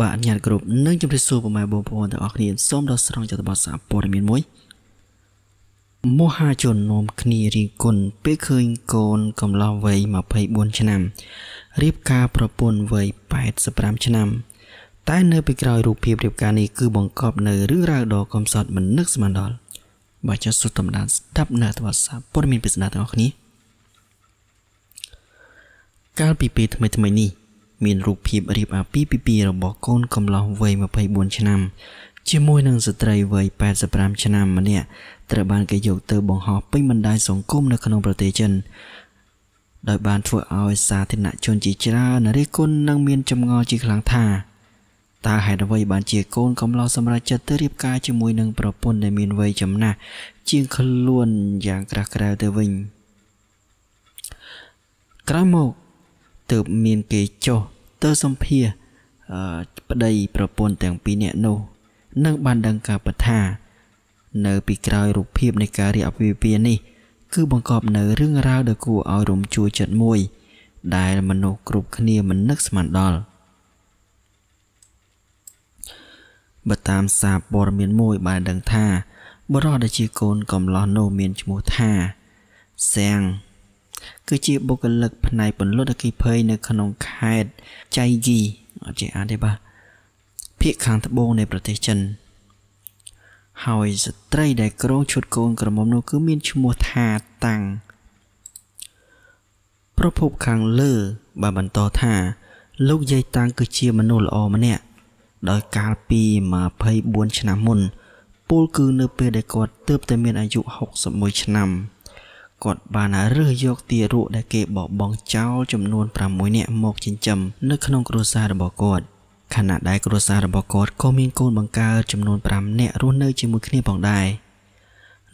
បាទអនុញ្ញាតគ្រប់នឹងជម្រាបសួរពុកម៉ែបងប្អូនទាំងអស់គ្នាសូមដោះស្រាយចតបសារព័ត៌មានមួយមហាជននាំគ្នារីគុណពេលឃើញកូន កំឡោះវ័យ24ឆ្នាំរៀបការប្រពន្ធវ័យ85ឆ្នាំ តែ នៅពីក្រោយរូបភាពរៀបការនេះគឺ បង្កប់នៅរឿងរ៉ាវដ៏កំសត់មិននឹកស្មានដល់បាទចុះសុទ្ធតំដានស្ដាប់នៅអត្ថបទសារព័ត៌មានពិស្ដាទាំងអស់គ្នាកាលពីពេលថ្មីៗនេះមានរូបភាពរៀបអាពាហ៍ពិពាហ៍របស់កូនកំលោះវ័យ24ឆ្នាំជាមួយនឹងស្ត្រីវ័យ85ឆ្នាំម្នាក់ត្រូវបានគេយកទៅបង្ហោះពេញបណ្ដាញសង្គមនៅក្នុងប្រទេសចិនដោយបានធ្វើឲ្យសាធារណជនជាច្រើនរិះគន់និងមានចម្ងល់ជាខ្លាំងថាតើហេតុអ្វីបានជាកូនកំឡោះសម្រាប់ចិត្តទៅរៀបការជាមួយនឹងប្រពន្ធដែលមានវ័យចំណាស់ជាងខ្លួនយ៉ាងក្រាស់ក្រែលទៅវិញ ក្រោយមកទើបមានគេចុះទៅសម្ភារប្តីប្រពន្ធទាំងពីរនាក់នោះនឹងបានដឹងការពិតថា នៅ ពីក្រោយរូបភាពនៃការរៀបអភិវានេះគឺ បង្កប់នៅរឿងរ៉ាវដ៏គួរឲ្យរំជួលចិត្តមួយ ដែលមនុស្សគ្រប់គ្នាមិននឹកស្មានដល់បើតាមសារព័ត៌មានមួយបានដឹងថាបរិយដែលជាកូន កំឡោះនោះមានឈ្មោះថាសៀងគឺជាបុគ្គលិកផ្នែកពន្លត់អគ្គិភ័យនៅក្នុងខេត្តចៃហ្គីអត់ចេះអានទេបាទភាគខាងត្បូងនៃប្រទេសចិន ហើយស្ត្រី ដែលក្រងឈុតកូនក្រមុំនោះ គឺមាន ឈ្មោះថាតាំងប្រភពខាងលើបានបន្តថា លោកយាយតាំងគឺជាមនុស្សល្អម្នាក់ដោយកាលពី24ឆ្នាំមុនពលគឺនៅពេលដែលគាត់ទើបតែមានអាយុ61ឆ្នាំគាត់បានរើសយកទារកដែលគេបបង់ចោលចំនួន6នាក់មកចិញ្ចឹមនៅក្នុងគ្រួសាររបស់គាត់ខណៈដែលគ្រួសាររបស់គាត់ក៏មានកូនបង្កើតចំនួន5នាក់រស់នៅជាមួយគ្នាផងដែរ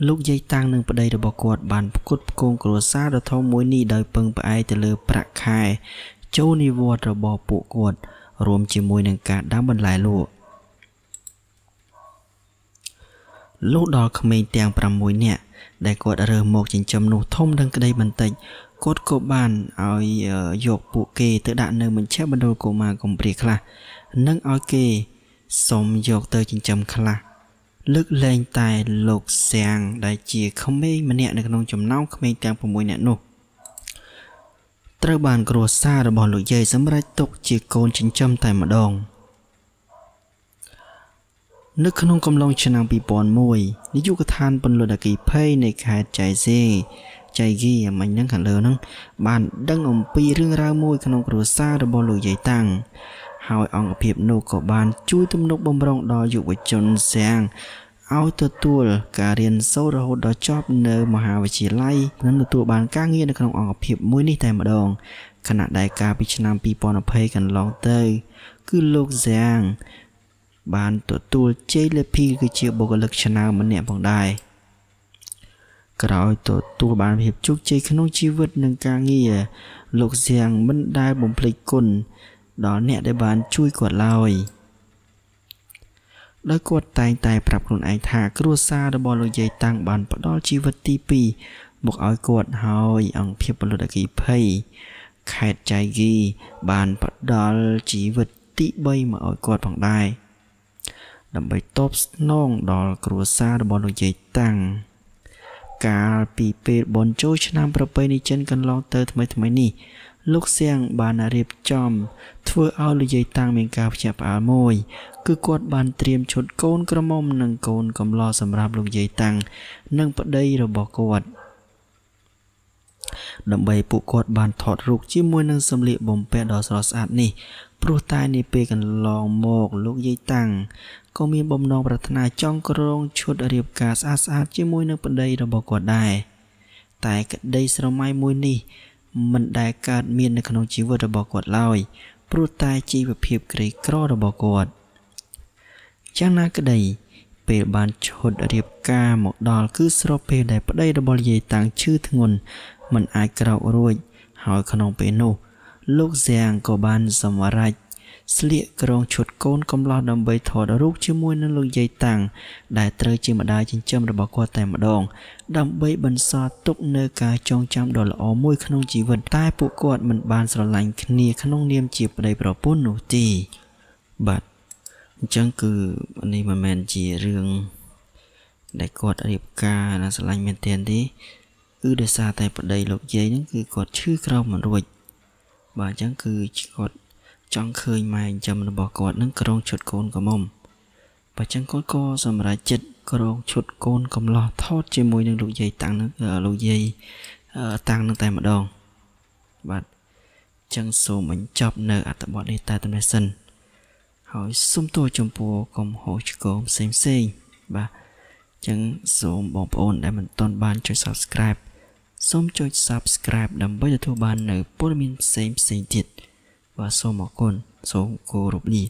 លោកយាយតាំងនិងប្តីរបស់គាត់បានផ្គត់ផ្គង់គ្រួសារដ៏ធំមួយនេះដោយពឹងផ្អែកទៅលើប្រាក់ខែ ចូលនិវត្តរបស់ពួកគាត់រួមជាមួយនឹងការដាំបន្លែលក់លុះដល់ក្មេងទាំង6នាក់ដែលគាត់រើសមកចិញ្ចឹមនោះធំដឹងក្តី បន្តិចគាត់ក៏បានឲ្យយកពួកគេទៅដាក់នៅមជ្ឈមណ្ឌលកុមារកំព្រាខ្លះនិងឲ្យគេសុំយកទៅចិញ្ចឹមខ្លះលើកលែងតែលោកសៀងដែលជាក្មេងម្នាក់នៅក្នុងចំណោមក្មេងទាំង6នាក់នោះត្រូវបាន គ្រួសាររបស់លោកយាយសម្រេចទុកជាកូនចិញ្ចឹមតែម្ដង។នៅក្នុងកំឡុងឆ្នាំ2001នាយកដ្ឋានពន្លត់អគិភ័យនៃខេត្តចៃសេចៃគីអាមិញហ្នឹងខាងលើហ្នឹងបានដឹងអំពីរឿងរ៉ាវមួយក្នុងគ្រួសាររបស់លោកយាយតាំង ហើយអង្គភាពនោះក៏បាន ជួយទំនុកបំរុងដល់យុវជនសៀងឲ្យទទួលការរៀនសូត្ររហូតដល់ចប់ នៅ មហាវិទ្យាល័យនិងទទួលបានការងារនៅក្នុងអង្គភាពមួយនេះតែម្ដងខណៈដែលកាលពីឆ្នាំ2020កន្លងទៅគឺលោកសៀងបាន ទទួលជ័យលាភីគឺជាបុគ្គលិកឆ្នើមម្នាក់ផងដែរក្រោយ ទទួលបានភាពជោគជ័យក្នុងជីវិតនិងការងារលោកសៀងមិនដែលបំភ្លេចគុណដល់អ្នកដែលបានជួយគាត់ឡើយដោយគាត់តែងតែ ប្រាប់ខ្លួនឯងថាគ្រួសាររបស់លោកយាយតាំង បានផ្ដល់ជីវិតទី2មកឲ្យគាត់ហើយអង្គភាពពលរដ្ឋអគីភ័យខេតចៃគីបានផ្ដល់ជីវិតទី3មកឲ្យគាត់ផងដែរ។ដើម្បីតបស្នងដល់គ្រួសាររបស់លោកយាយតាំងកាលពីពេលបនចូលឆ្នាំប្រពៃណីចិនកន្លងទៅថ្មីថ្មីនេះលោកសៀងបានរៀបចំ ធ្វើឲ្យលោកយាយតាំងមានការភ្ញាក់ផ្អើលមួយគឺគាត់បានត្រៀមឈុតកូនក្រមុំនិងកូនកំឡោសម្រាប់លោកយាយតាំងនិងប្តីរបស់គាត់។ដើម្បីពួកគាត់បានថតរូបជាមួយនឹងសម្លៀកបំពាក់ដ៏ស្រស់ស្អាតនេះព្រោះតែនាពេលកន្លងមក លោកយាយតាំងក៏មានបំណងប្រាថ្នាចង់ក្រងឈុតរៀបការស្អាតស្អាតជាមួយនឹងប្តីរបស់គាត់ដែរតែក្តីស្រមៃមួយនេះ មិនដែលកើតមាននៅក្នុងជីវិតរបស់គាត់ឡើយព្រោះតែជីវភាពក្រីក្ររបស់គាត់យ៉ាងណាក្តី ពេលបានឈុតរៀបការមកដល់គឺស្របពេលដែលប្តីរបស់យាយតាំងឈឺធ្ងន់មិនអាចក្រោករួចហើយក្នុងពេលនោះ លោកសៀងក៏បានសម្រេចស្លៀកក្រងឈុតកូនកំឡោះ ដើម្បីថតរូបជាមួយនឹងលោកយាយតាំងដែលត្រូវជាម្ដាយចិញ្ចឹមរបស់គាត់តែម្ដង ដើម្បីបន្សល់ទុកនៅការចងចាំដ៏ល្អមួយក្នុងជីវិតតែពួកគាត់មិនបានស្រឡាញ់គ្នាក្នុងនាមជាប្តីប្រពន្ធនោះទេបាទអញ្ចឹងគឺនេះមិនមែនជារឿងដែលគាត់រៀបការណាស្រឡាញ់មែនទែនទេគឺដោយសារតែប្តីលោកយាយហ្នឹងគឺគាត់ឈឺក្រោមមិនរួចបាទអញ្ចឹងគឺគាត់ចង់ឃើញម៉ែចិញ្ចឹមរបស់គាត់នឹងក្រងឈុតកូនកំមុំបើចឹងគាត់ក៏សម្រេចចិត្តក្រងឈុតកូនកំឡោះថតជាមួយនឹងលោកយាយតាំងនឹងលោកយាយតាំងនឹងតែម្ដងបាទចឹងសូមបញ្ចប់នៅអត្ថបទនេះតែប៉ុណ្ណេះសិនហើយសូមទោសចំពោះកំហុសឆ្គងផ្សេងផ្សេងបាទចឹងសូមបងប្អូនដែលមិនទាន់បានចុច Subscribe សូមចុច Subscribe ដើម្បីទទួលបាននូវព័ត៌មានផ្សេងៗទៀតបាទសូមអរគុណសូមគោរពលា